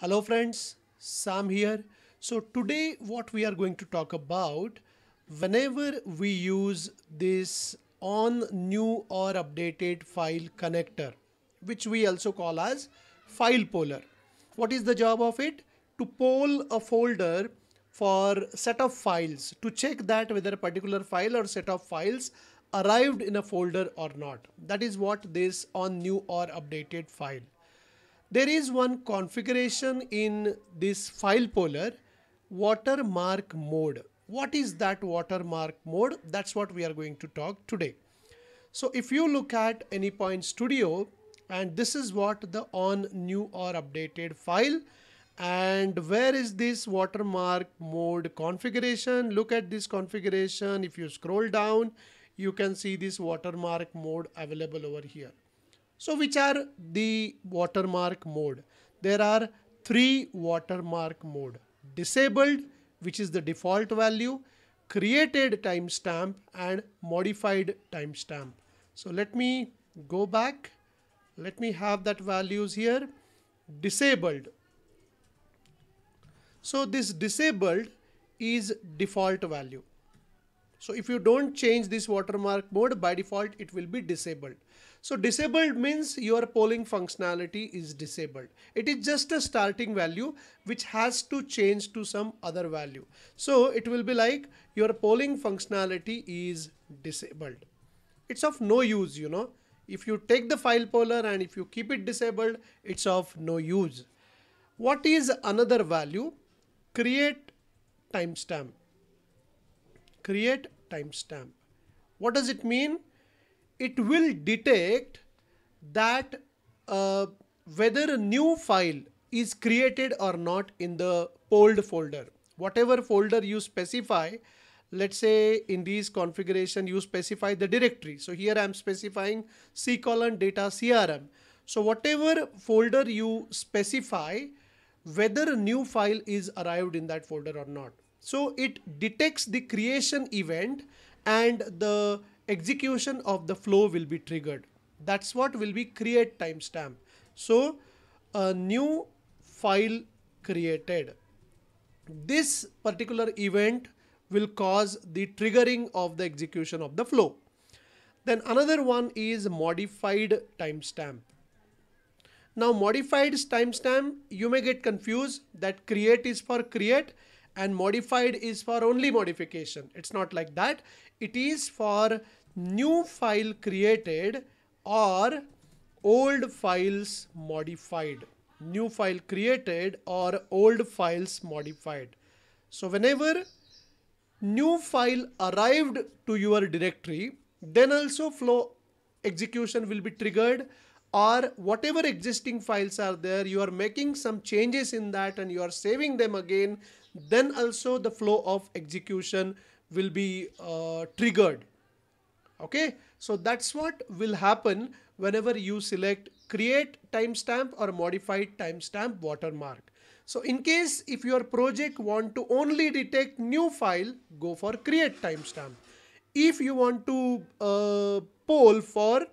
Hello friends, Sam here. So today what we are going to talk about whenever we use this on new or updated file connector which we also call as file polar. What is the job of it? To poll a folder for set of files to check that whether a particular file or set of files arrived in a folder or not. That is what this on new or updated file there is one configuration in this file polar watermark mode. What is that watermark mode? That's what we are going to talk today. So if you look at AnyPoint Studio and this is what the on new or updated file and where is this watermark mode configuration look at this configuration if you scroll down you can see this watermark mode available over here so which are the watermark mode? There are three watermark mode. Disabled, which is the default value, created timestamp and modified timestamp. So let me go back. Let me have that values here. Disabled. So this disabled is default value. So if you don't change this watermark mode, by default, it will be disabled. So disabled means your polling functionality is disabled. It is just a starting value which has to change to some other value. So it will be like your polling functionality is disabled. It's of no use, you know. If you take the file poller and if you keep it disabled, it's of no use. What is another value? Create timestamp create timestamp. What does it mean? It will detect that uh, whether a new file is created or not in the polled folder. Whatever folder you specify, let's say in this configuration, you specify the directory. So here I'm specifying C colon data CRM. So whatever folder you specify, whether a new file is arrived in that folder or not. So it detects the creation event and the execution of the flow will be triggered. That's what will be create timestamp. So a new file created. This particular event will cause the triggering of the execution of the flow. Then another one is modified timestamp. Now modified timestamp, you may get confused that create is for create and modified is for only modification. It's not like that. It is for new file created or old files modified. New file created or old files modified. So whenever new file arrived to your directory, then also flow execution will be triggered or whatever existing files are there, you are making some changes in that and you are saving them again then also the flow of execution will be uh, triggered okay so that's what will happen whenever you select create timestamp or modified timestamp watermark so in case if your project want to only detect new file go for create timestamp if you want to uh, poll for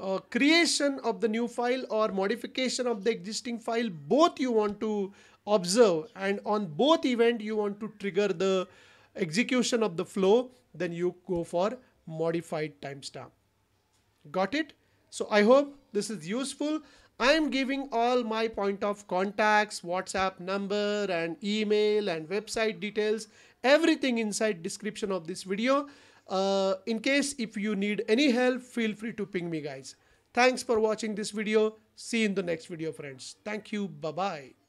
uh, creation of the new file or modification of the existing file both you want to observe and on both event you want to trigger the execution of the flow then you go for modified timestamp got it so i hope this is useful i am giving all my point of contacts whatsapp number and email and website details everything inside description of this video uh, in case if you need any help, feel free to ping me guys. Thanks for watching this video. See you in the next video friends. Thank you. Bye-bye.